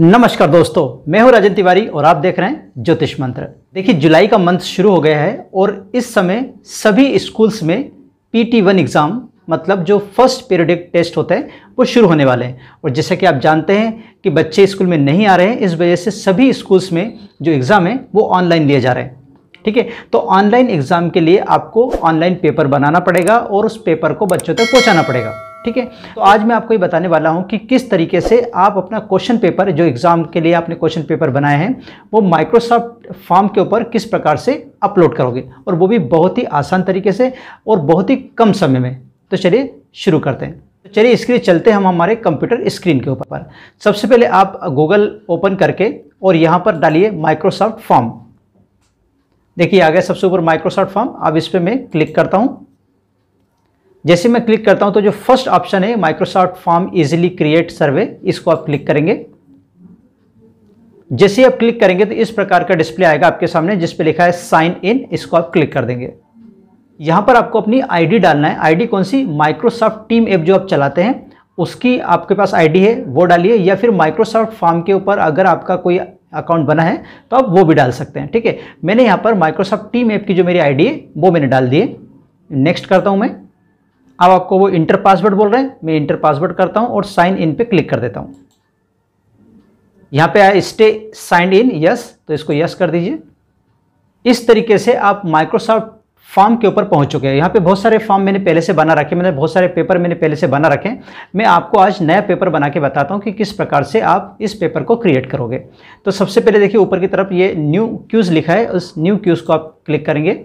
नमस्कार दोस्तों मैं हूं राजन तिवारी और आप देख रहे हैं ज्योतिष मंत्र देखिए जुलाई का मंथ शुरू हो गया है और इस समय सभी स्कूल्स में पी टी वन एग्ज़ाम मतलब जो फर्स्ट पीरियडिक टेस्ट होते हैं वो शुरू होने वाले हैं और जैसे कि आप जानते हैं कि बच्चे स्कूल में नहीं आ रहे हैं इस वजह से सभी स्कूल्स में जो एग्ज़ाम है वो ऑनलाइन लिए जा रहे हैं ठीक है तो ऑनलाइन एग्ज़ाम के लिए आपको ऑनलाइन पेपर बनाना पड़ेगा और उस पेपर को बच्चों तक पहुँचाना पड़ेगा ठीक है तो आज मैं आपको ये बताने वाला हूँ कि किस तरीके से आप अपना क्वेश्चन पेपर जो एग्ज़ाम के लिए आपने क्वेश्चन पेपर बनाए हैं वो माइक्रोसॉफ्ट फॉर्म के ऊपर किस प्रकार से अपलोड करोगे और वो भी बहुत ही आसान तरीके से और बहुत ही कम समय में तो चलिए शुरू करते हैं तो चलिए इसके लिए चलते हैं हम हमारे कंप्यूटर स्क्रीन के ऊपर सबसे पहले आप गूगल ओपन करके और यहाँ पर डालिए माइक्रोसॉफ्ट फॉर्म देखिए आ गया सबसे ऊपर माइक्रोसॉफ्ट फॉर्म अब इस पर मैं क्लिक करता हूँ जैसे मैं क्लिक करता हूं तो जो फर्स्ट ऑप्शन है Microsoft form easily create survey इसको आप क्लिक करेंगे जैसे आप क्लिक करेंगे तो इस प्रकार का डिस्प्ले आएगा आपके सामने जिस पे लिखा है साइन इन इसको आप क्लिक कर देंगे यहाँ पर आपको अपनी आईडी डालना है आईडी कौन सी माइक्रोसॉफ्ट टीम ऐप जो आप चलाते हैं उसकी आपके पास आईडी है वो डालिए या फिर माइक्रोसॉफ्ट फॉर्म के ऊपर अगर आपका कोई अकाउंट बना है तो आप वो भी डाल सकते हैं ठीक है मैंने यहाँ पर माइक्रोसॉफ्ट टीम ऐप की जो मेरी आईडी है वो मैंने डाल दी है नेक्स्ट करता हूँ मैं अब आपको वो इंटर पासवर्ड बोल रहे हैं मैं इंटर पासवर्ड करता हूँ और साइन इन पे क्लिक कर देता हूँ यहाँ पे आया स्टे साइन इन यस तो इसको यस कर दीजिए इस तरीके से आप माइक्रोसॉफ्ट फॉर्म के ऊपर पहुंच चुके हैं यहाँ पे बहुत सारे फॉर्म मैंने पहले से बना रखे मैंने बहुत सारे पेपर मैंने पहले से बना रखे मैं आपको आज नया पेपर बना के बताता हूँ कि किस प्रकार से आप इस पेपर को क्रिएट करोगे तो सबसे पहले देखिए ऊपर की तरफ ये न्यू क्यूज़ लिखा है उस न्यू क्यूज़ को आप क्लिक करेंगे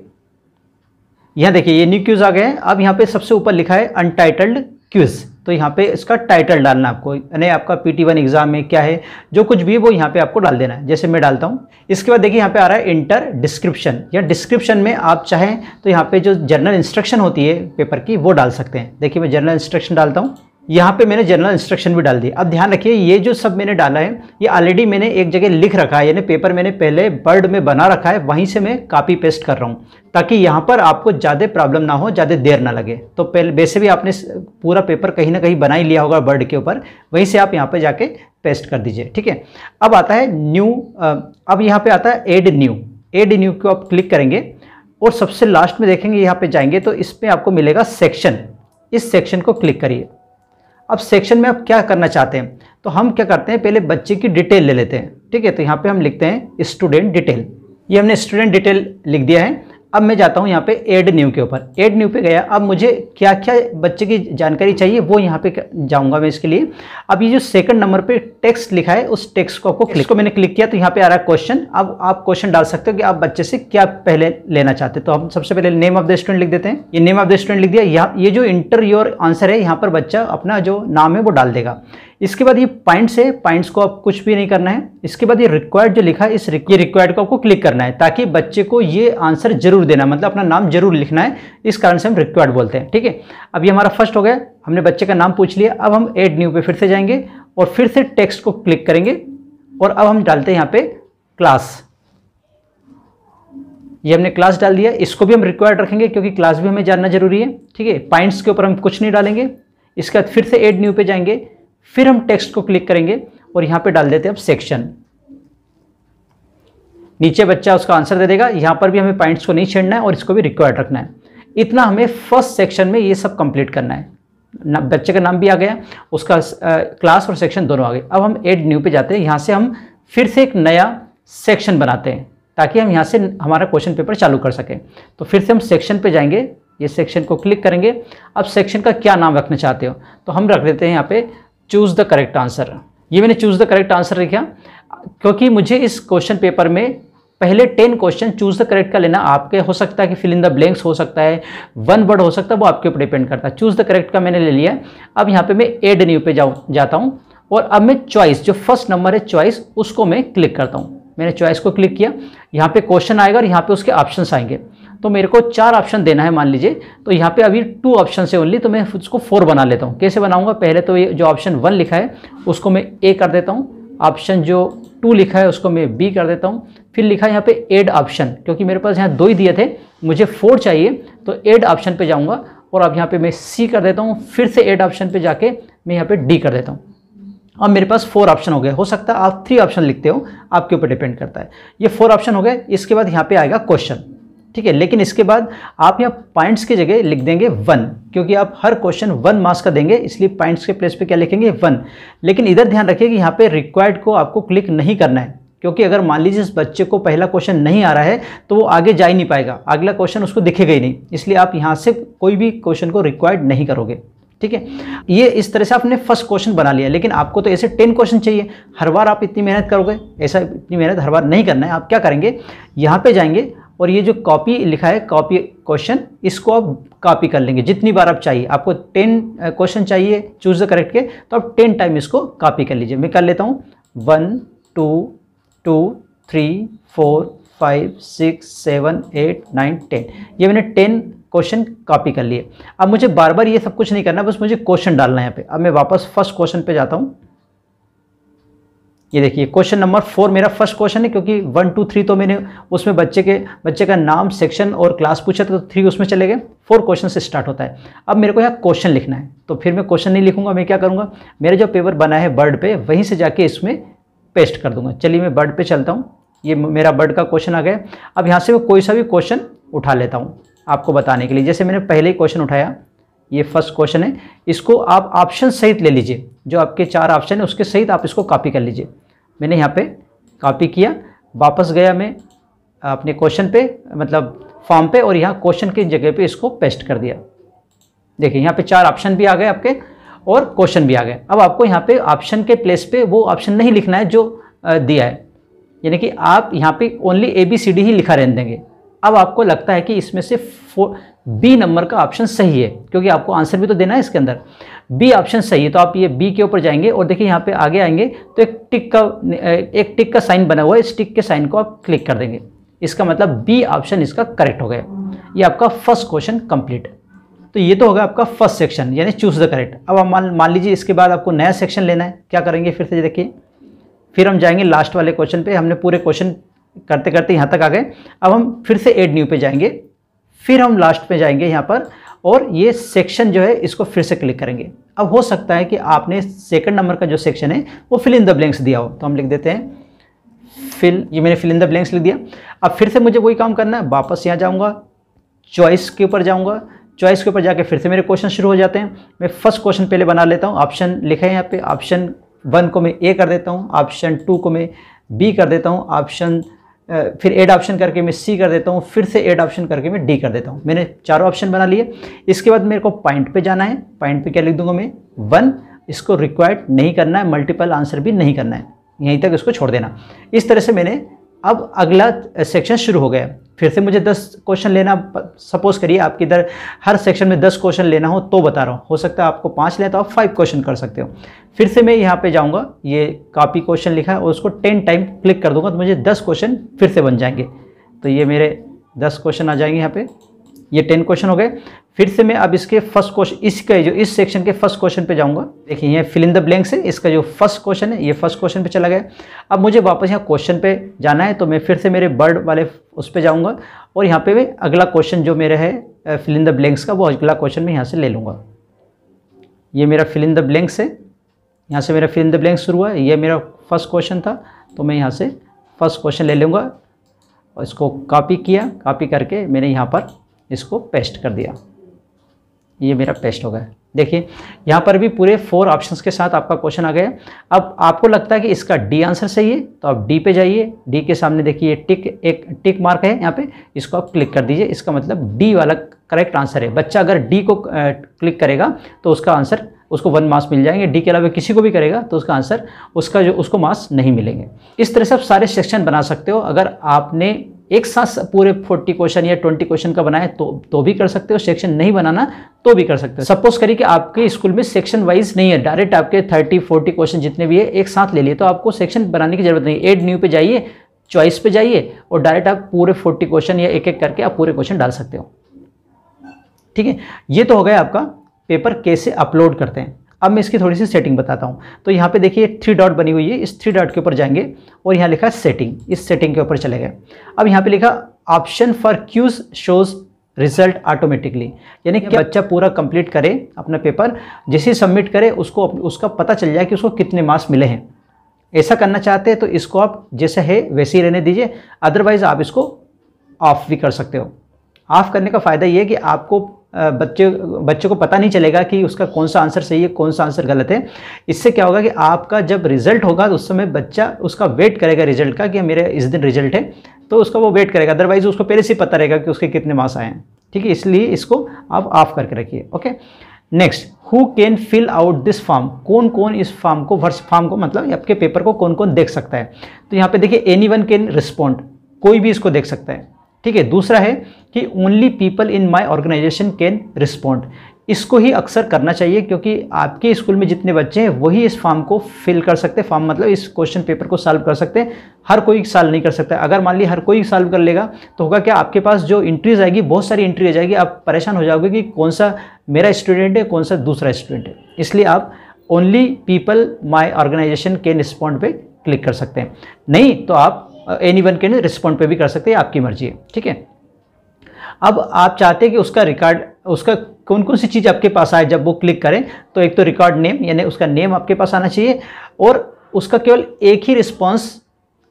यहाँ देखिए ये न्यू क्यूज आ गए अब यहाँ पे सबसे ऊपर लिखा है अनटाइटल्ड क्यूज तो यहाँ पे इसका टाइटल डालना आपको यानी आपका पी टी वन एग्जाम में क्या है जो कुछ भी वो यहाँ पे आपको डाल देना है जैसे मैं डालता हूँ इसके बाद देखिए यहाँ पे आ रहा है इंटर डिस्क्रिप्शन या डिस्क्रिप्शन में आप चाहें तो यहाँ पे जो जनरल इंस्ट्रक्शन होती है पेपर की वो डाल सकते हैं देखिए मैं जनरल इंस्ट्रक्शन डालता हूँ यहाँ पे मैंने जनरल इंस्ट्रक्शन भी डाल दी अब ध्यान रखिए ये जो सब मैंने डाला है ये ऑलरेडी मैंने एक जगह लिख रखा है यानी पेपर मैंने पहले बर्ड में बना रखा है वहीं से मैं कॉपी पेस्ट कर रहा हूँ ताकि यहाँ पर आपको ज़्यादा प्रॉब्लम ना हो ज़्यादा देर ना लगे तो पहले वैसे भी आपने पूरा पेपर कहीं ना कहीं बना ही लिया होगा बर्ड के ऊपर वहीं से आप यहाँ पर जाके पेस्ट कर दीजिए ठीक है अब आता है न्यू अब यहाँ पर आता है एड न्यू एड न्यू को आप क्लिक करेंगे और सबसे लास्ट में देखेंगे यहाँ पर जाएंगे तो इसमें आपको मिलेगा सेक्शन इस सेक्शन को क्लिक करिए अब सेक्शन में आप क्या करना चाहते हैं तो हम क्या करते हैं पहले बच्चे की डिटेल ले लेते हैं ठीक है तो यहाँ पे हम लिखते हैं स्टूडेंट डिटेल ये हमने स्टूडेंट डिटेल लिख दिया है अब मैं जाता हूँ यहाँ पे एड न्यू के ऊपर एड न्यू पे गया अब मुझे क्या क्या बच्चे की जानकारी चाहिए वो यहाँ पे जाऊँगा मैं इसके लिए अब ये जो सेकंड नंबर पे टेक्स्ट लिखा है उस टेक्स्ट को आपको क्लिक को तो मैंने क्लिक किया तो यहाँ पे आ रहा है क्वेश्चन अब आप क्वेश्चन डाल सकते हो कि आप बच्चे से क्या पहले लेना चाहते तो हम सबसे पहले नेम ऑफ द स्टूडेंट लिख देते हैं ये नेम ऑफ द स्टूडेंट लिख दिया यहाँ ये जो इंटर योर आंसर है यहाँ पर बच्चा अपना जो नाम है वो डाल देगा इसके बाद ये पॉइंट्स है पॉइंट्स को आप कुछ भी नहीं करना है इसके बाद ये रिक्वायर्ड जो लिखा है इस ये रिक्वायर्ड को आपको क्लिक करना है ताकि बच्चे को ये आंसर जरूर देना मतलब अपना नाम जरूर लिखना है इस कारण से हम रिक्वायर्ड बोलते हैं ठीक है अब ये हमारा फर्स्ट हो गया हमने बच्चे का नाम पूछ लिया अब हम एड न्यू पे फिर से जाएंगे और फिर से टेक्स्ट को क्लिक करेंगे और अब हम डालते हैं यहाँ पे क्लास ये हमने क्लास डाल दिया इसको भी हम रिक्वायर्ड रखेंगे क्योंकि क्लास भी हमें जानना जरूरी है ठीक है पॉइंट्स के ऊपर हम कुछ नहीं डालेंगे इसके बाद फिर से एड न्यू पे जाएंगे फिर हम टेक्स्ट को क्लिक करेंगे और यहाँ पे डाल देते हैं अब सेक्शन नीचे बच्चा उसका आंसर दे देगा यहाँ पर भी हमें पॉइंट्स को नहीं छेड़ना है और इसको भी रिक्वायर्ड रखना है इतना हमें फर्स्ट सेक्शन में ये सब कंप्लीट करना है बच्चे का नाम भी आ गया उसका क्लास और सेक्शन दोनों आ गए अब हम एड न्यू पे जाते हैं यहाँ से हम फिर से एक नया सेक्शन बनाते हैं ताकि हम यहाँ से हमारा क्वेश्चन पेपर चालू कर सकें तो फिर से हम सेक्शन पे जाएंगे ये सेक्शन को क्लिक करेंगे अब सेक्शन का क्या नाम रखना चाहते हो तो हम रख देते हैं यहाँ पे चूज़ द करेक्ट आंसर ये मैंने चूज़ द करेक्ट आंसर लिखा क्योंकि मुझे इस क्वेश्चन पेपर में पहले ten question choose the correct का लेना आपके हो सकता है कि फिल इन द ब्लैंक्स हो सकता है वन वर्ड हो सकता है वो आपके ऊपर डिपेंड करता है चूज द करेक्ट का मैंने ले लिया अब यहाँ पे मैं एड न्यू पे जाऊँ जाता हूँ और अब मैं चॉइस जो फर्स्ट नंबर है चॉइस उसको मैं क्लिक करता हूँ मैंने चॉइस को क्लिक किया यहाँ पे क्वेश्चन आएगा और यहाँ पे उसके ऑप्शन आएंगे तो मेरे को चार ऑप्शन देना है मान लीजिए तो यहाँ पे अभी टू ऑप्शन से ओनली तो मैं उसको फोर बना लेता हूँ कैसे बनाऊँगा पहले तो ये जो ऑप्शन वन लिखा है उसको मैं ए कर देता हूँ ऑप्शन जो टू लिखा है उसको मैं बी कर देता हूँ फिर लिखा है यहाँ पर एड ऑप्शन क्योंकि मेरे पास यहाँ दो ही दिए थे मुझे फोर चाहिए तो एड ऑप्शन पर जाऊँगा और अब यहाँ पर मैं सी कर देता हूँ फिर से एड ऑप्शन पर जाके मैं यहाँ पे डी कर देता हूँ अब मेरे पास फोर ऑप्शन हो गए हो सकता है आप थ्री ऑप्शन लिखते हो आपके ऊपर डिपेंड करता है ये फोर ऑप्शन हो गए इसके बाद यहाँ पे आएगा क्वेश्चन ठीक है लेकिन इसके बाद आप यहाँ पॉइंट्स की जगह लिख देंगे वन क्योंकि आप हर क्वेश्चन वन मार्क्स का देंगे इसलिए पॉइंट्स के प्लेस पे क्या लिखेंगे वन लेकिन इधर ध्यान रखिए कि यहाँ पे रिक्वायर्ड को आपको क्लिक नहीं करना है क्योंकि अगर मान लीजिए इस बच्चे को पहला क्वेश्चन नहीं आ रहा है तो वो आगे जा ही नहीं पाएगा अगला क्वेश्चन उसको दिखेगा ही नहीं इसलिए आप यहाँ से कोई भी क्वेश्चन को रिक्वायर्ड नहीं करोगे ठीक है ये इस तरह से आपने फर्स्ट क्वेश्चन बना लिया लेकिन आपको तो ऐसे टेन क्वेश्चन चाहिए हर बार आप इतनी मेहनत करोगे ऐसा इतनी मेहनत हर बार नहीं करना है आप क्या करेंगे यहाँ पे जाएंगे और ये जो कॉपी लिखा है कॉपी क्वेश्चन इसको आप कॉपी कर लेंगे जितनी बार आप चाहिए आपको टेन क्वेश्चन चाहिए चूज द करेक्ट के तो आप टेन टाइम इसको कॉपी कर लीजिए मैं कर लेता हूँ one two two three four five six seven eight nine ten ये मैंने टेन क्वेश्चन कॉपी कर लिए अब मुझे बार बार ये सब कुछ नहीं करना बस मुझे क्वेश्चन डालना है यहाँ पे अब मैं वापस फर्स्ट क्वेश्चन पे जाता हूँ ये देखिए क्वेश्चन नंबर फोर मेरा फर्स्ट क्वेश्चन है क्योंकि वन टू थ्री तो मैंने उसमें बच्चे के बच्चे का नाम सेक्शन और क्लास पूछा तो थ्री उसमें चले गए फोर क्वेश्चन से स्टार्ट होता है अब मेरे को यहाँ क्वेश्चन लिखना है तो फिर मैं क्वेश्चन नहीं लिखूंगा मैं क्या करूँगा मेरा जो पेपर बना है बर्ड पे वहीं से जाके इसमें पेस्ट कर दूंगा चलिए मैं बर्ड पर चलता हूँ ये मेरा बर्ड का क्वेश्चन आ गया अब यहाँ से मैं कोई सा भी क्वेश्चन उठा लेता हूँ आपको बताने के लिए जैसे मैंने पहले ही क्वेश्चन उठाया ये फर्स्ट क्वेश्चन है इसको आप ऑप्शन सहित ले लीजिए जो आपके चार ऑप्शन है उसके सहित आप इसको कॉपी कर लीजिए मैंने यहाँ पे कॉपी किया वापस गया मैं अपने क्वेश्चन पे मतलब फॉर्म पे और यहाँ क्वेश्चन की जगह पे इसको पेस्ट कर दिया देखिए यहाँ पे चार ऑप्शन भी आ गए आपके और क्वेश्चन भी आ गए अब आपको यहाँ पे ऑप्शन के प्लेस पे वो ऑप्शन नहीं लिखना है जो दिया है यानी कि आप यहाँ पे only A B C D ही लिखा रहने देंगे अब आपको लगता है कि इसमें से फोर बी नंबर का ऑप्शन सही है क्योंकि आपको आंसर भी तो देना है इसके अंदर बी ऑप्शन सही है तो आप ये बी के ऊपर जाएंगे और देखिए यहाँ पे आगे आएंगे तो एक टिक का एक टिक का साइन बना हुआ है इस टिक के साइन को आप क्लिक कर देंगे इसका मतलब बी ऑप्शन इसका करेक्ट हो गया ये आपका फर्स्ट क्वेश्चन कंप्लीट तो ये तो होगा आपका फर्स्ट सेक्शन यानी चूज द करेक्ट अब आप मान मान लीजिए इसके बाद आपको नया सेक्शन लेना है क्या करेंगे फिर से देखिए फिर हम जाएंगे लास्ट वाले क्वेश्चन पे हमने पूरे क्वेश्चन करते करते यहाँ तक आ गए अब हम फिर से एड न्यू पे जाएंगे फिर हम लास्ट पे जाएंगे यहाँ पर और ये सेक्शन जो है इसको फिर से क्लिक करेंगे अब हो सकता है कि आपने सेकंड नंबर का जो सेक्शन है वो फिल इन द ब्लैंक्स दिया हो तो हम लिख देते हैं फिल ये मैंने फिल इन द ब्लैंक्स लिख दिया अब फिर से मुझे वही काम करना है वापस यहाँ जाऊँगा चॉइस के ऊपर जाऊँगा चॉइस के ऊपर जाके फिर से मेरे क्वेश्चन शुरू हो जाते हैं मैं फर्स्ट क्वेश्चन पहले बना लेता हूँ ऑप्शन लिखे हैं यहाँ पे ऑप्शन वन को मैं ए कर देता हूँ ऑप्शन टू को मैं बी कर देता हूँ ऑप्शन फिर एड ऑप्शन करके मैं सी कर देता हूँ फिर से एड ऑप्शन करके मैं डी कर देता हूँ मैंने चारों ऑप्शन बना लिए इसके बाद मेरे को पॉइंट पे जाना है पॉइंट पे क्या लिख दूंगा मैं वन इसको रिक्वायर्ड नहीं करना है मल्टीपल आंसर भी नहीं करना है यहीं तक इसको छोड़ देना इस तरह से मैंने अब अगला सेक्शन शुरू हो गया फिर से मुझे 10 क्वेश्चन लेना सपोज करिए आपकी इधर हर सेक्शन में 10 क्वेश्चन लेना हो तो बता रहा हूँ हो सकता है आपको पाँच लें तो आप फाइव क्वेश्चन कर सकते हो फिर से मैं यहाँ पे जाऊँगा ये कॉपी क्वेश्चन लिखा है और उसको टेन टाइम क्लिक कर दूंगा तो मुझे दस क्वेश्चन फिर से बन जाएंगे तो ये मेरे दस क्वेश्चन आ जाएंगे यहाँ पर ये टेन क्वेश्चन हो गए फिर से मैं अब इसके फर्स्ट क्वेश्चन इसके जो इस सेक्शन के फर्स्ट क्वेश्चन पे जाऊंगा देखिए ये फिल इन द ब्लैंक्स है इसका जो फर्स्ट क्वेश्चन है ये फर्स्ट क्वेश्चन पे चला गया अब मुझे वापस यहाँ क्वेश्चन पे जाना है तो मैं फिर से मेरे बर्ड वाले उस पर जाऊँगा और यहाँ पर अगला क्वेश्चन जो मेरा है फिल इन द ब्लैंक्स का वो अगला क्वेश्चन मैं यहाँ से ले लूँगा ये मेरा फिल इन द ब्लैंक्स है यहाँ से मेरा फिल इन द ब्लैंक्स शुरू हुआ ये मेरा फर्स्ट क्वेश्चन था तो मैं यहाँ से फर्स्ट क्वेश्चन ले लूँगा और इसको कॉपी किया कॉपी करके मैंने यहाँ पर इसको पेस्ट कर दिया ये मेरा पेस्ट हो गया देखिए यहाँ पर भी पूरे फोर ऑप्शंस के साथ आपका क्वेश्चन आ गया अब आपको लगता है कि इसका डी आंसर सही है तो आप डी पे जाइए डी के सामने देखिए टिक एक टिक मार्क है यहाँ पे इसको आप क्लिक कर दीजिए इसका मतलब डी वाला करेक्ट आंसर है बच्चा अगर डी को क्लिक करेगा तो उसका आंसर उसको वन मार्क्स मिल जाएंगे डी के अलावा किसी को भी करेगा तो उसका आंसर उसका जो उसको मार्क्स नहीं मिलेंगे इस तरह से आप सारे सेक्शन बना सकते हो अगर आपने एक साथ पूरे फोर्टी क्वेश्चन या ट्वेंटी क्वेश्चन का बनाए तो तो भी कर सकते हो सेक्शन नहीं बनाना तो भी कर सकते हो सपोज करिए कि आपके स्कूल में सेक्शन वाइज नहीं है डायरेक्ट आपके थर्टी फोर्टी क्वेश्चन जितने भी है एक साथ ले लिए तो आपको सेक्शन बनाने की जरूरत नहीं एड न्यू पे जाइए चॉइस पे जाइए और डायरेक्ट आप पूरे फोर्टी क्वेश्चन या एक एक करके आप पूरे क्वेश्चन डाल सकते हो ठीक है ये तो हो गया आपका पेपर कैसे अपलोड करते हैं अब मैं इसकी थोड़ी सी सेटिंग बताता हूँ तो यहाँ पे देखिए थ्री डॉट बनी हुई है इस थ्री डॉट के ऊपर जाएंगे और यहाँ लिखा है सेटिंग इस सेटिंग के ऊपर चले गए अब यहाँ पे लिखा option for quiz shows result automatically यानी कि बच्चा पूरा कंप्लीट करे अपना पेपर जैसे सबमिट करे उसको उसका पता चल जाए कि उसको कितने मार्क्स मिले हैं ऐसा करना चाहते हैं तो इसको आप जैसे है वैसे ही रहने दीजिए अदरवाइज़ आप इसको ऑफ भी कर सकते हो ऑफ करने का फ़ायदा ये है कि आपको बच्चे बच्चे को पता नहीं चलेगा कि उसका कौन सा आंसर सही है कौन सा आंसर गलत है इससे क्या होगा कि आपका जब रिजल्ट होगा तो उस समय बच्चा उसका वेट करेगा रिजल्ट का कि मेरे इस दिन रिजल्ट है तो उसका वो वेट करेगा अदरवाइज उसको पहले से पता रहेगा कि उसके कितने मार्क्स आए हैं ठीक है इसलिए इसको आप ऑफ करके रखिए okay next who can fill out this form कौन कौन इस फॉर्म को वर्ष फॉर्म को मतलब आपके पेपर को कौन कौन देख सकता है तो यहाँ पे देखिए एनी वन कैन रिस्पॉन्ड कोई भी इसको देख सकता है ठीक है दूसरा है कि only people in my organization can respond इसको ही अक्सर करना चाहिए क्योंकि आपके स्कूल में जितने बच्चे हैं वही इस फॉर्म को फिल कर सकते हैं फॉर्म मतलब इस क्वेश्चन पेपर को सॉल्व कर सकते हैं हर कोई सॉल्व नहीं कर सकता अगर मान लीजिए हर कोई सॉल्व कर लेगा तो होगा क्या आपके पास जो इंट्रीज आएगी बहुत सारी इंट्री आ जाएगी आप परेशान हो जाओगे कि कौन सा मेरा स्टूडेंट है कौन सा दूसरा स्टूडेंट है इसलिए आप only people my organization can respond पर क्लिक कर सकते हैं नहीं तो आप एनी वन कैन रिस्पॉन्ड पे भी कर सकते हैं आपकी मर्जी है ठीक है अब आप चाहते हैं कि उसका रिकॉर्ड उसका कौन कौन सी चीज़ आपके पास आए जब वो क्लिक करें तो एक तो रिकॉर्ड नेम यानी उसका नेम आपके पास आना चाहिए और उसका केवल एक ही रिस्पॉन्स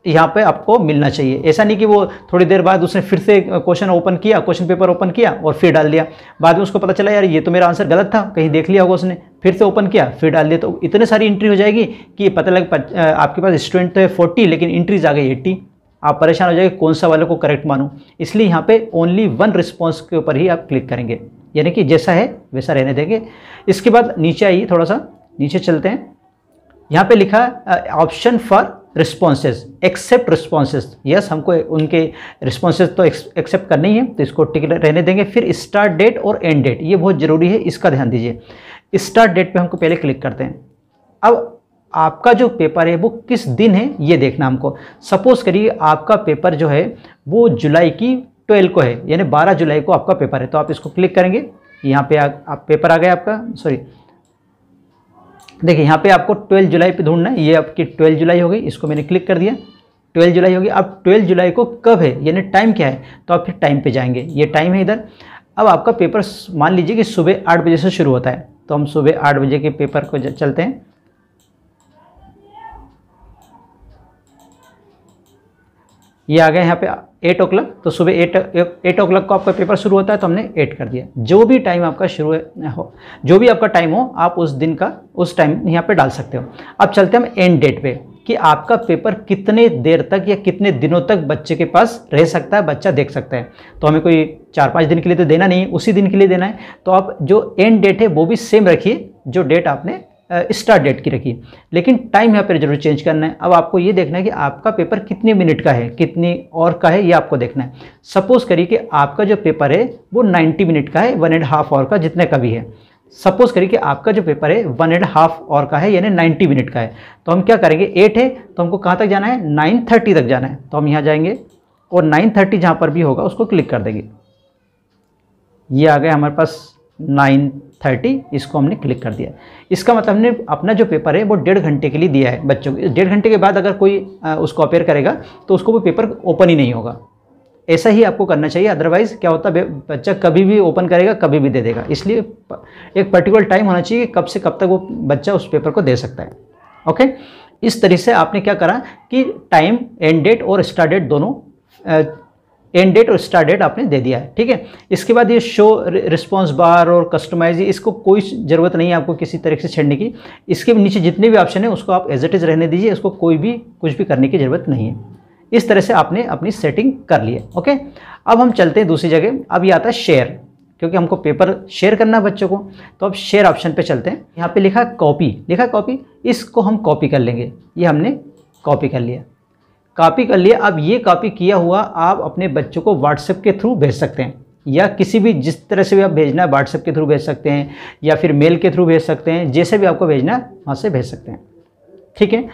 यहाँ पे आपको मिलना चाहिए ऐसा नहीं कि वो थोड़ी देर बाद उसने फिर से क्वेश्चन ओपन किया क्वेश्चन पेपर ओपन किया और फिर डाल दिया बाद में उसको पता चला यार ये तो मेरा आंसर गलत था कहीं देख लिया होगा उसने फिर से ओपन किया फिर डाल दिया तो इतने सारी एंट्री हो जाएगी कि पता लग आपके पास स्टूडेंट तो है फोर्टी लेकिन एंट्रीज आ गई एट्टी आप परेशान हो जाएंगे कौन सा वाले को करेक्ट मानूँ इसलिए यहाँ पे ओनली वन रिस्पॉन्स के ऊपर ही आप क्लिक करेंगे यानी कि जैसा है वैसा रहने देंगे इसके बाद नीचे आइए थोड़ा सा नीचे चलते हैं यहाँ पे लिखा option for responses accept responses yes हमको उनके रिस्पॉन्सेज तो एक्सेप्ट ही है तो इसको टिक रहने देंगे फिर स्टार्ट डेट और एंड डेट ये बहुत ज़रूरी है इसका ध्यान दीजिए स्टार्ट डेट पे हमको पहले क्लिक करते हैं अब आपका जो पेपर है वो किस दिन है ये देखना हमको सपोज़ करिए आपका पेपर जो है वो जुलाई की ट्वेल्व को है यानी बारह जुलाई को आपका पेपर है तो आप इसको क्लिक करेंगे यहाँ पे आ, आप पेपर आ गया आपका सॉरी देखिए यहाँ पे आपको 12 जुलाई पे ढूंढना है ये आपकी 12 जुलाई होगी इसको मैंने क्लिक कर दिया 12 जुलाई होगी अब 12 जुलाई को कब है यानी टाइम क्या है तो आप फिर टाइम पे जाएंगे ये टाइम है इधर अब आपका पेपर मान लीजिए कि सुबह आठ बजे से शुरू होता है तो हम सुबह आठ बजे के पेपर को चलते हैं ये आ गए यहाँ पे एट ओ क्लॉक तो सुबह एट एट ओ क्लॉक को आपका पेपर शुरू होता है तो हमने एट कर दिया जो भी टाइम आपका शुरू हो जो भी आपका टाइम हो आप उस दिन का उस टाइम यहाँ पे डाल सकते हो अब चलते हैं हम एंड डेट पे कि आपका पेपर कितने देर तक या कितने दिनों तक बच्चे के पास रह सकता है बच्चा देख सकता है तो हमें कोई चार पाँच दिन के लिए तो देना नहीं उसी दिन के लिए देना है तो आप जो एंड डेट है वो भी सेम रखिए जो डेट आपने स्टार्ट डेट की रखी लेकिन टाइम यहाँ पर जरूर चेंज करना है अब आपको ये देखना है कि आपका पेपर कितने मिनट का है कितनी और का है ये आपको देखना है सपोज़ करिए कि आपका जो पेपर है वो 90 मिनट का है वन एंड हाफ आवर का जितने का भी है सपोज़ करिए कि आपका जो पेपर है वन एंड हाफ आवर का है यानी 90 मिनट का है तो हम क्या करेंगे एट है तो हमको कहाँ तक जाना है नाइन थर्टी तक जाना है तो हम यहाँ जाएंगे और नाइन थर्टी जहाँ पर भी होगा उसको क्लिक कर देंगे ये आ गया हमारे पास नाइन थर्टी इसको हमने क्लिक कर दिया इसका मतलब हमने अपना जो पेपर है वो डेढ़ घंटे के लिए दिया है बच्चों को डेढ़ घंटे के बाद अगर कोई उसको अपेयर करेगा तो उसको वो पेपर ओपन ही नहीं होगा ऐसा ही आपको करना चाहिए अदरवाइज़ क्या होता है बच्चा कभी भी ओपन करेगा कभी भी दे देगा इसलिए एक पर्टिकुलर टाइम होना चाहिए कब से कब तक वो बच्चा उस पेपर को दे सकता है ओके इस तरीके से आपने क्या करा कि टाइम एंड डेट और स्टार्ट डेट दोनों एंड डेट और स्टार्ट डेट आपने दे दिया है ठीक है इसके बाद ये शो रिस्पॉन्स बार और कस्टमाइज इसको कोई ज़रूरत नहीं है आपको किसी तरह से छेड़ने की इसके नीचे जितने भी ऑप्शन है उसको आप एज इट इज़ रहने दीजिए इसको कोई भी कुछ भी करने की ज़रूरत नहीं है इस तरह से आपने अपनी सेटिंग कर ली है ओके अब हम चलते हैं दूसरी जगह अब ये आता है शेयर क्योंकि हमको पेपर शेयर करना है बच्चों को तो अब शेयर ऑप्शन पे चलते हैं यहाँ पे लिखा कॉपी लिखा कॉपी इसको हम कॉपी कर लेंगे ये हमने कॉपी कर लिया कॉपी कर लिया अब ये कॉपी किया हुआ आप अपने बच्चों को व्हाट्सएप के थ्रू भेज सकते हैं या किसी भी जिस तरह से भी आप भेजना है व्हाट्सएप के थ्रू भेज सकते हैं या फिर मेल के थ्रू भेज सकते हैं जैसे भी आपको भेजना है वहाँ से भेज सकते हैं ठीक है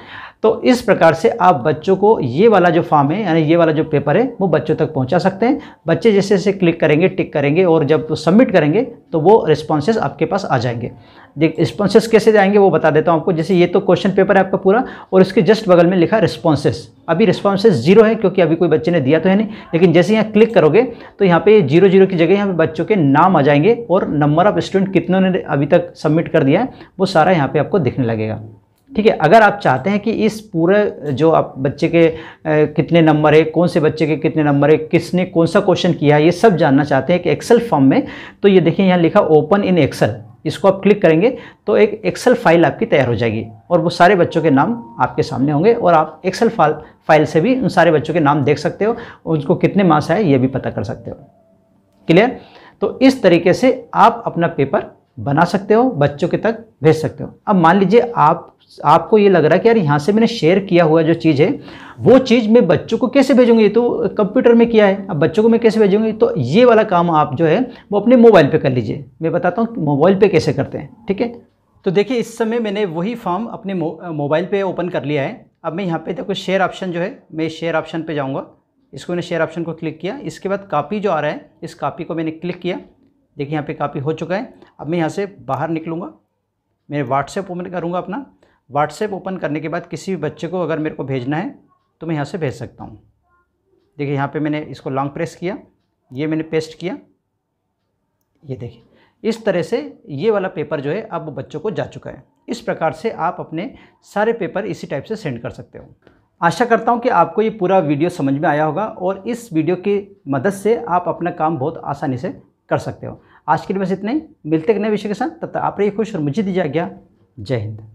तो इस प्रकार से आप बच्चों को ये वाला जो फॉर्म है यानी ये वाला जो पेपर है वो बच्चों तक पहुंचा सकते हैं बच्चे जैसे जैसे क्लिक करेंगे टिक करेंगे और जब सबमिट करेंगे तो वो रिस्पॉन्सेज आपके पास आ जाएंगे रिस्पॉन्सेज कैसे जाएंगे वो बता देता हूँ आपको जैसे ये तो क्वेश्चन पेपर है आपका पूरा और इसके जस्ट बगल में लिखा रिस्पॉन्सेज अभी रिस्पॉन्सेज जीरो है क्योंकि अभी कोई बच्चे ने दिया तो है नहीं लेकिन जैसे यहाँ क्लिक करोगे तो यहाँ पे जीरो जीरो की जगह यहाँ पे बच्चों के नाम आ जाएंगे और नंबर ऑफ स्टूडेंट कितनों ने अभी तक सबमिट कर दिया है वो सारा यहाँ पर आपको दिखने लगेगा ठीक है अगर आप चाहते हैं कि इस पूरे जो आप बच्चे के कितने नंबर है कौन से बच्चे के कितने नंबर है किसने कौन सा क्वेश्चन किया है ये सब जानना चाहते हैं एक एक्सेल फॉर्म में तो ये देखिए यहाँ लिखा ओपन इन एक्सेल इसको आप क्लिक करेंगे तो एक एक्सेल फाइल आपकी तैयार हो जाएगी और वो सारे बच्चों के नाम आपके सामने होंगे और आप एक्सेल फाइल फाइल से भी उन सारे बच्चों के नाम देख सकते हो उनको कितने मार्क्स आए ये भी पता कर सकते हो क्लियर तो इस तरीके से आप अपना पेपर बना सकते हो बच्चों के तक भेज सकते हो अब मान लीजिए आप आपको ये लग रहा है कि यार यहाँ से मैंने शेयर किया हुआ जो चीज़ है वो चीज़ मैं बच्चों को कैसे भेजूंगी तो कंप्यूटर में किया है अब बच्चों को मैं कैसे भेजूंगी तो ये वाला काम आप जो है वो अपने मोबाइल पे कर लीजिए मैं बताता हूँ मोबाइल पे कैसे करते हैं ठीक है तो देखिए इस समय मैंने वही फॉर्म अपने मोबाइल पर ओपन कर लिया है अब मैं यहाँ पर देखो शेयर ऑप्शन जो है मैं शेयर ऑप्शन पर जाऊँगा इसको मैंने शेयर ऑप्शन को क्लिक किया इसके बाद कापी जो आ रहा है इस कापी को मैंने क्लिक किया देखिए यहाँ पे कापी हो चुका है अब मैं यहाँ से बाहर निकलूँगा मैं व्हाट्सएप ओपन करूँगा अपना व्हाट्सएप ओपन करने के बाद किसी भी बच्चे को अगर मेरे को भेजना है तो मैं यहाँ से भेज सकता हूँ देखिए यहाँ पे मैंने इसको लॉन्ग प्रेस किया ये मैंने पेस्ट किया ये देखिए इस तरह से ये वाला पेपर जो है अब बच्चों को जा चुका है इस प्रकार से आप अपने सारे पेपर इसी टाइप से सेंड कर सकते हो आशा करता हूँ कि आपको ये पूरा वीडियो समझ में आया होगा और इस वीडियो की मदद से आप अपना काम बहुत आसानी से कर सकते हो आज के लिए बस इतना ही मिलते नए विषय के साथ तब तक आप रहिए खुश और मुझे दीजिए आज्ञा जय हिंद